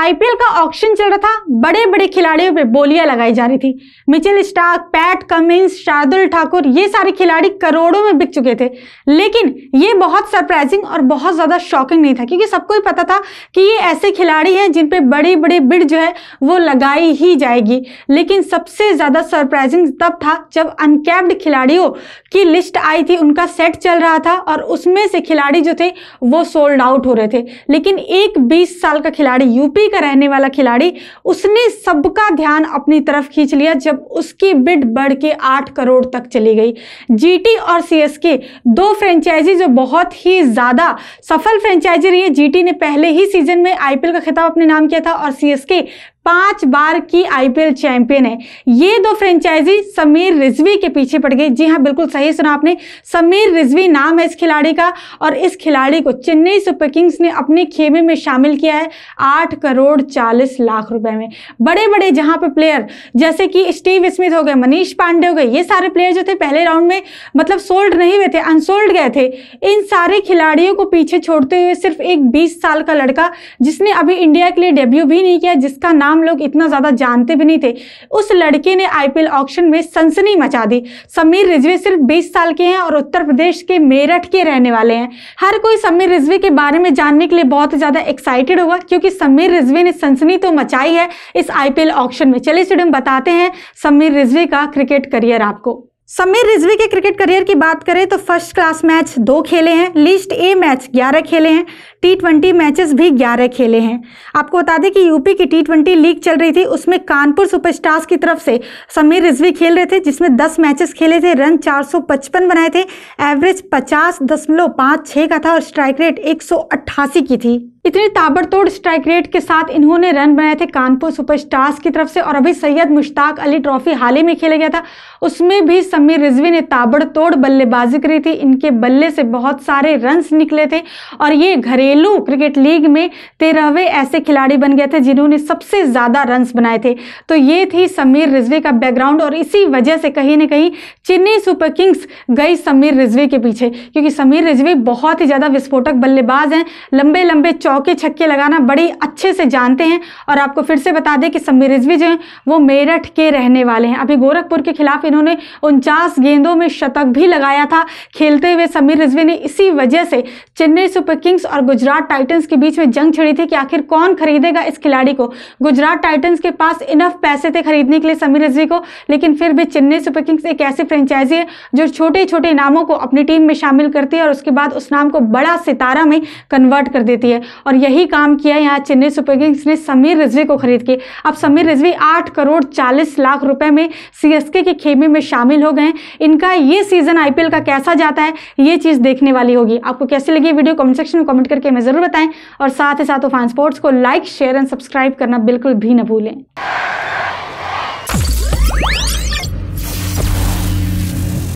IPL का auction चल रहा था बड़े बड़े खिलाड़ियों पे बोलियां लगाई जा रही थी Mitchell Starc Pat Cummins Shardul Thakur ये सारे खिलाड़ी करोड़ों में बिक चुके थे लेकिन ये बहुत सरप्राइजिंग और बहुत ज़्यादा शॉकिंग नहीं था क्योंकि सबको ही पता था कि ये ऐसे खिलाड़ी हैं जिन पे बड़े बड़े बिड जो है वो लगाई ही जाएगी लेकिन सबसे ज़्यादा सरप्राइजिंग तब था जब अनकैप्ड खिलाड़ियों की लिस्ट आई थी उनका सेट चल रहा था और उसमें से खिलाड़ी जो थे वो सोल्ड आउट हो रहे थे लेकिन एक बीस साल का खिलाड़ी यूपी दिल्ली का रहने वाला खिलाड़ी उसने सबका ध्यान अपनी तरफ खींच लिया जब उसकी बिड बढ़ के आठ करोड़ तक चली गई जीटी और सीएसके दो फ्रेंचाइजी जो बहुत ही ज़्यादा सफल फ्रेंचाइजी रही है जीटी ने पहले ही सीजन में आईपीएल का खिताब अपने नाम किया था और सीएसके पांच बार की आईपीएल चैंपियन है ये दो फ्रेंचाइजी समीर रिजवी के पीछे पड़ गई जी हाँ बिल्कुल सही सुना आपने समीर रिजवी नाम है इस खिलाड़ी का और इस खिलाड़ी को चेन्नई सुपर किंग्स ने अपने खेमे में शामिल किया है आठ करोड़ चालीस लाख रुपए में बड़े बड़े जहां पर प्लेयर जैसे कि स्टीव स्मिथ हो गए मनीष पांडे हो गए ये सारे प्लेयर जो थे पहले राउंड में मतलब सोल्ड नहीं हुए थे अनसोल्ड गए थे इन सारे खिलाड़ियों को पीछे छोड़ते हुए सिर्फ एक बीस साल का लड़का जिसने अभी इंडिया के लिए डेब्यू भी नहीं किया जिसका नाम हम लोग इतना ज़्यादा जानते भी नहीं थे उस लड़के ने आईपीएल ऑक्शन में सनसनी मचा दी समीर रिजवे सिर्फ बीस साल के हैं और उत्तर प्रदेश के मेरठ के रहने वाले हैं हर कोई समीर रिजवे के बारे में जानने के लिए बहुत ज़्यादा एक्साइटेड हुआ क्योंकि समीर रिजवे ने सनसनी तो मचाई है इस आईपीएल ऑक्शन में चलिए स्टूडेंट बताते हैं समीर रिजवे का क्रिकेट करियर आपको समीर रिजवी के क्रिकेट करियर की बात करें तो फर्स्ट क्लास मैच दो खेले हैं लिस्ट ए मैच ग्यारह खेले हैं टी ट्वेंटी मैचेस भी ग्यारह खेले हैं आपको बता दें कि यूपी की टी ट्वेंटी लीग चल रही थी उसमें कानपुर सुपरस्टार्स की तरफ से समीर रिजवी खेल रहे थे जिसमें दस मैचेस खेले थे रन 455 बनाए थे एवरेज पचास दशमलव पाँच छः का था और स्ट्राइक रेट एक की थी इतने ताबड़तोड़ स्ट्राइक रेट के साथ इन्होंने रन बनाए थे कानपुर सुपरस्टार्स की तरफ से और अभी सैयद मुश्ताक अली ट्रॉफी हाल ही में खेला गया था उसमें भी समीर रिजवी ने ताबड़तोड़ बल्लेबाजी करी थी इनके बल्ले से बहुत सारे रन्स निकले थे और ये घरेलू घरेलू क्रिकेट लीग में तेरहवें ऐसे खिलाड़ी बन गए थे जिन्होंने सबसे ज़्यादा रन्स बनाए थे तो ये थी समीर रिजवी का बैकग्राउंड और इसी वजह से कहीं ना कहीं चेन्नई सुपर किंग्स गई समीर रिजवी के पीछे क्योंकि समीर रिजवी बहुत ही ज़्यादा विस्फोटक बल्लेबाज हैं लंबे लंबे चौके छक्के लगाना बड़े अच्छे से जानते हैं और आपको फिर से बता दें कि समीर रिजवी जो हैं वो मेरठ के रहने वाले हैं अभी गोरखपुर के खिलाफ इन्होंने उनचास गेंदों में शतक भी लगाया था खेलते हुए समीर रिजवी ने इसी वजह से चेन्नई सुपर किंग्स और गुजरात टाइटंस के बीच में जंग छिड़ी थी कि आखिर कौन खरीदेगा इस खिलाड़ी को गुजरात टाइटंस के पास इनफ पैसे थे खरीदने के लिए समीर रिजवी को लेकिन फिर भी चेन्नई सुपर किंग्स एक ऐसी फ्रेंचाइजी है जो छोटे छोटे नामों को अपनी टीम में शामिल करती है और उसके बाद उस नाम को बड़ा सितारा में कन्वर्ट कर देती है और यही काम किया यहाँ चेन्नई सुपर किंग्स ने समीर रिजवी को खरीद के अब समीर रिजवी आठ करोड़ चालीस लाख रुपए में सीएसके के खेमे में शामिल हो गए इनका ये सीजन आईपीएल का कैसा जाता है ये चीज़ देखने वाली होगी आपको कैसी लगी वीडियो कमेंट सेक्शन में कमेंट करके हमें ज़रूर बताएं और साथ ही साथ उफान स्पोर्ट्स को लाइक शेयर एंड सब्सक्राइब करना बिल्कुल भी न भूलें